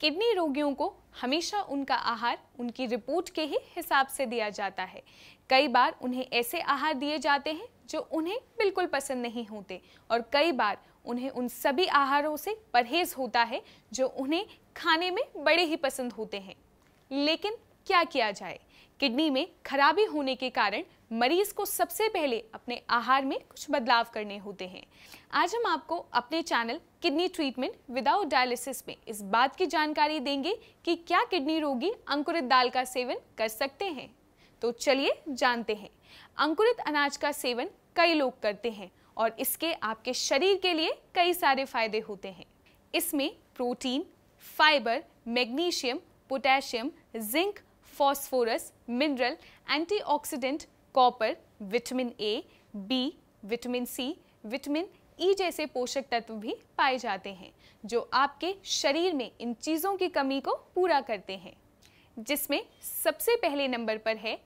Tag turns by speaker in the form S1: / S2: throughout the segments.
S1: kidney रोगियों को हमेशा उनका आहार उनकी रिपोर्ट के ही हिसाब से दिया जाता है कई बार उन्हें ऐसे आहार दिए जाते हैं जो उन्हें बिल्कुल पसंद नहीं होते और कई बार उन्हें उन सभी आहारों से परहेज होता है जो उन्हें खाने में बड़े ही पसंद होते हैं लेकिन क्या किया जाए किडनी में खराबी होने के कारण मरीज को सबसे पहले अपने आहार में कुछ बदलाव करने होते हैं आज हम आपको अपने channel kidney treatment without dialysis में इस बात की जानकारी देंगे कि क्या किडनी रोगी अंकुरित दाल का सेवन कर सकते हैं तो चलिए जानते हैं अंकुरित अनाज का सेवन कई लोग करते हैं और इसके आपके शरीर के लिए कई सारे फायदे होते हैं इसमें protein fibre magnesium potassium zinc phosphorus, mineral, antioxidant, copper, vitamin A, B, vitamin C, vitamin E e जैसे पोषक तत्व भी पाए जाते हैं जो आपके शरीर में इन चीज़ों की कमी को पूरा करते हैं जिसमें सबसे पहले नंबर पर है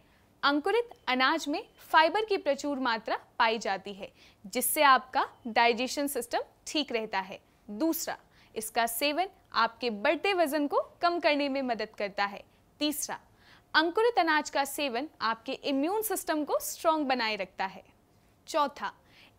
S1: अंकुरित अनाज में फाइबर की प्रचुर मात्रा पाई जाती है जिससे आपका डाइजेशन सिस्टम ठीक रहता है दूसरा इसका सेवन आपके बढ़ते वजन को कम करने में मदद करता है तीसरा अंकुरित अनाज का सेवन आपके इम्यून सिस्टम को स्ट्रॉन्ग बनाए रखता है चौथा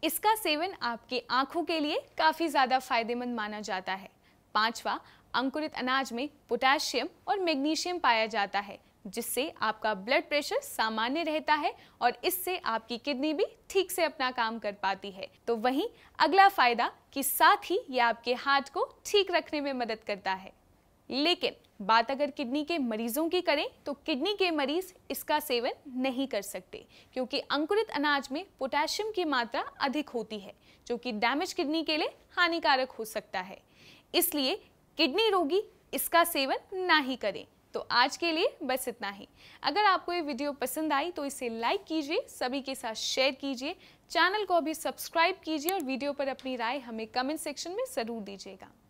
S1: इसका सेवन आपकी आंखों के लिए काफ़ी ज़्यादा फायदेमंद माना जाता है पांचवा अंकुरित अनाज में पोटेशियम और मैग्नीशियम पाया जाता है जिससे आपका ब्लड प्रेशर सामान्य रहता है और इससे आपकी किडनी भी ठीक से अपना काम कर पाती है तो वहीं अगला फायदा कि साथ ही यह आपके हार्ट को ठीक रखने में मदद करता है लेकिन बात अगर किडनी के मरीजों की करें तो किडनी के मरीज इसका सेवन नहीं कर सकते क्योंकि अंकुरित अनाज में पोटेशियम की मात्रा अधिक होती है जो कि डैमेज किडनी के लिए हानिकारक हो सकता है इसलिए किडनी रोगी इसका सेवन ना ही करें तो आज के लिए बस इतना ही अगर आपको ये वीडियो पसंद आई तो इसे लाइक कीजिए सभी के साथ शेयर कीजिए चैनल को अभी सब्सक्राइब कीजिए और वीडियो पर अपनी राय हमें कमेंट सेक्शन में ज़रूर दीजिएगा